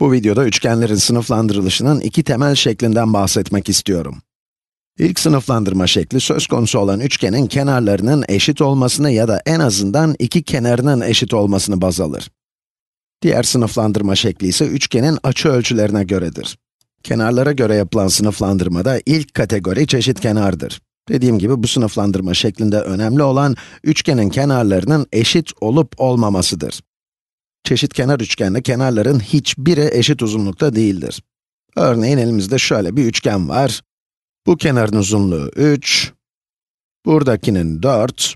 Bu videoda üçgenlerin sınıflandırılışının iki temel şeklinden bahsetmek istiyorum. İlk sınıflandırma şekli, söz konusu olan üçgenin kenarlarının eşit olmasını ya da en azından iki kenarının eşit olmasını baz alır. Diğer sınıflandırma şekli ise üçgenin açı ölçülerine göredir. Kenarlara göre yapılan sınıflandırmada ilk kategori çeşit kenardır. Dediğim gibi bu sınıflandırma şeklinde önemli olan üçgenin kenarlarının eşit olup olmamasıdır. Çeşit kenar üçgende kenarların hiçbiri eşit uzunlukta değildir. Örneğin elimizde şöyle bir üçgen var. Bu kenarın uzunluğu 3, buradakinin 4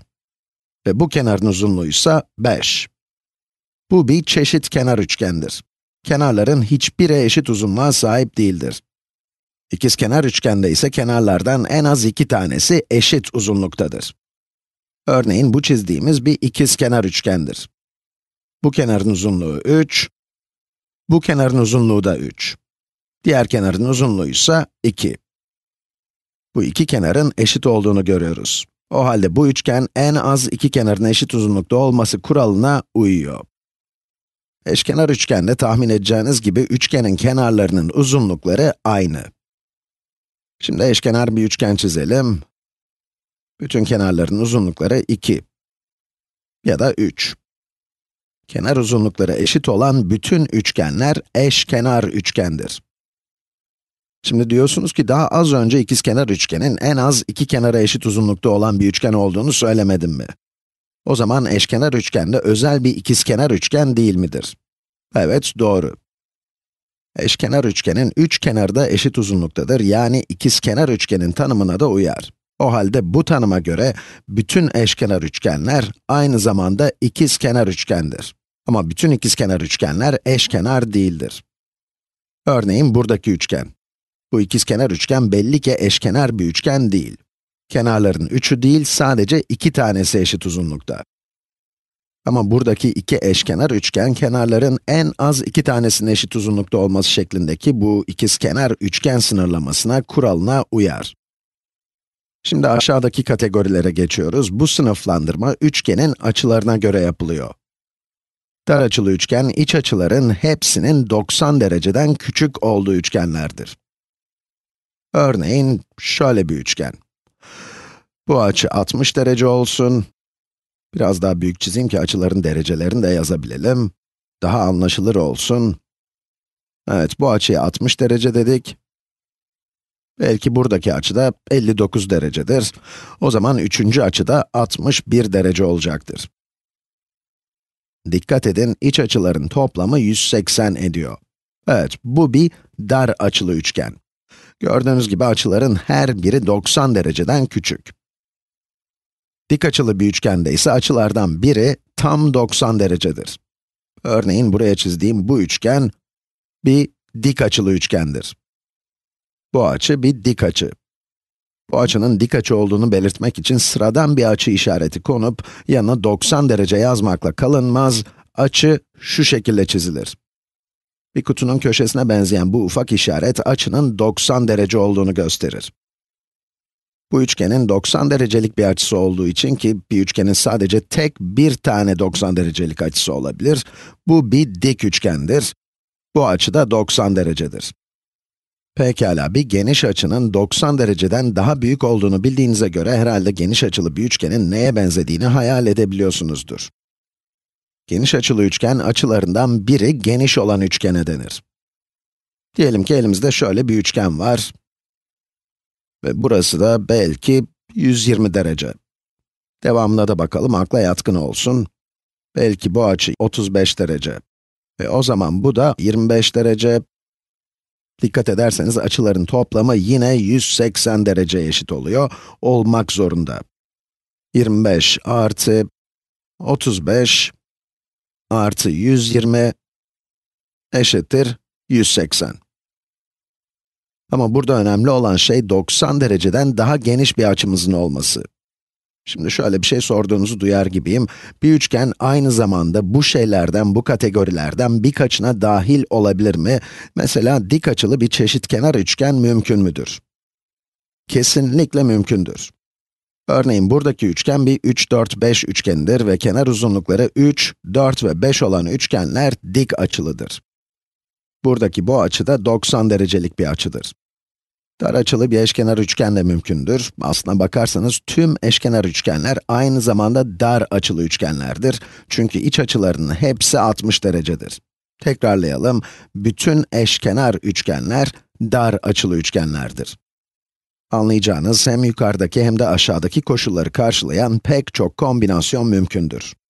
ve bu kenarın uzunluğu ise 5. Bu bir çeşit kenar üçgendir. Kenarların hiçbiri eşit uzunluğa sahip değildir. İkiz kenar üçgende ise kenarlardan en az iki tanesi eşit uzunluktadır. Örneğin bu çizdiğimiz bir ikiz kenar üçgendir. Bu kenarın uzunluğu 3, bu kenarın uzunluğu da 3. Diğer kenarın uzunluğu ise 2. Bu iki kenarın eşit olduğunu görüyoruz. O halde bu üçgen en az iki kenarın eşit uzunlukta olması kuralına uyuyor. Eşkenar üçgende tahmin edeceğiniz gibi üçgenin kenarlarının uzunlukları aynı. Şimdi eşkenar bir üçgen çizelim. Bütün kenarların uzunlukları 2 ya da 3. Kenar uzunlukları eşit olan bütün üçgenler eşkenar üçgendir. Şimdi diyorsunuz ki daha az önce ikizkenar üçgenin en az iki kenara eşit uzunlukta olan bir üçgen olduğunu söylemedim mi? O zaman eşkenar üçgen de özel bir ikizkenar üçgen değil midir? Evet, doğru. Eşkenar üçgenin üç kenarı da eşit uzunluktadır, yani ikizkenar üçgenin tanımına da uyar. O halde bu tanıma göre bütün eşkenar üçgenler aynı zamanda ikizkenar üçgendir. Ama bütün ikizkenar üçgenler eşkenar değildir. Örneğin buradaki üçgen. Bu ikizkenar üçgen belli ki eşkenar bir üçgen değil. Kenarların üçü değil, sadece iki tanesi eşit uzunlukta. Ama buradaki iki eşkenar üçgen, kenarların en az iki tanesinin eşit uzunlukta olması şeklindeki bu ikizkenar üçgen sınırlamasına, kuralına uyar. Şimdi aşağıdaki kategorilere geçiyoruz. Bu sınıflandırma üçgenin açılarına göre yapılıyor. Dar açılı üçgen, iç açıların hepsinin 90 dereceden küçük olduğu üçgenlerdir. Örneğin, şöyle bir üçgen. Bu açı 60 derece olsun. Biraz daha büyük çizeyim ki açıların derecelerini de yazabilelim. Daha anlaşılır olsun. Evet, bu açıya 60 derece dedik. Belki buradaki açı da 59 derecedir. O zaman üçüncü açıda 61 derece olacaktır. Dikkat edin, iç açıların toplamı 180 ediyor. Evet, bu bir dar açılı üçgen. Gördüğünüz gibi açıların her biri 90 dereceden küçük. Dik açılı bir üçgende ise açılardan biri tam 90 derecedir. Örneğin buraya çizdiğim bu üçgen bir dik açılı üçgendir. Bu açı bir dik açı. Bu açının dik açı olduğunu belirtmek için sıradan bir açı işareti konup yanına 90 derece yazmakla kalınmaz, açı şu şekilde çizilir. Bir kutunun köşesine benzeyen bu ufak işaret açının 90 derece olduğunu gösterir. Bu üçgenin 90 derecelik bir açısı olduğu için ki bir üçgenin sadece tek bir tane 90 derecelik açısı olabilir, bu bir dik üçgendir. Bu açı da 90 derecedir. Pekala, bir geniş açının 90 dereceden daha büyük olduğunu bildiğinize göre herhalde geniş açılı bir üçgenin neye benzediğini hayal edebiliyorsunuzdur. Geniş açılı üçgen açılarından biri geniş olan üçgene denir. Diyelim ki elimizde şöyle bir üçgen var. Ve burası da belki 120 derece. Devamına da bakalım, akla yatkın olsun. Belki bu açı 35 derece. Ve o zaman bu da 25 derece, Dikkat ederseniz açıların toplamı yine 180 derece eşit oluyor, olmak zorunda. 25 artı 35 artı 120 eşittir 180. Ama burada önemli olan şey 90 dereceden daha geniş bir açımızın olması. Şimdi şöyle bir şey sorduğunuzu duyar gibiyim. Bir üçgen aynı zamanda bu şeylerden, bu kategorilerden birkaçına dahil olabilir mi? Mesela dik açılı bir çeşit kenar üçgen mümkün müdür? Kesinlikle mümkündür. Örneğin buradaki üçgen bir 3, 4, 5 üçgenidir ve kenar uzunlukları 3, 4 ve 5 olan üçgenler dik açılıdır. Buradaki bu açı da 90 derecelik bir açıdır. Dar açılı bir eşkenar üçgen de mümkündür. Aslına bakarsanız tüm eşkenar üçgenler aynı zamanda dar açılı üçgenlerdir. Çünkü iç açılarının hepsi 60 derecedir. Tekrarlayalım, bütün eşkenar üçgenler dar açılı üçgenlerdir. Anlayacağınız hem yukarıdaki hem de aşağıdaki koşulları karşılayan pek çok kombinasyon mümkündür.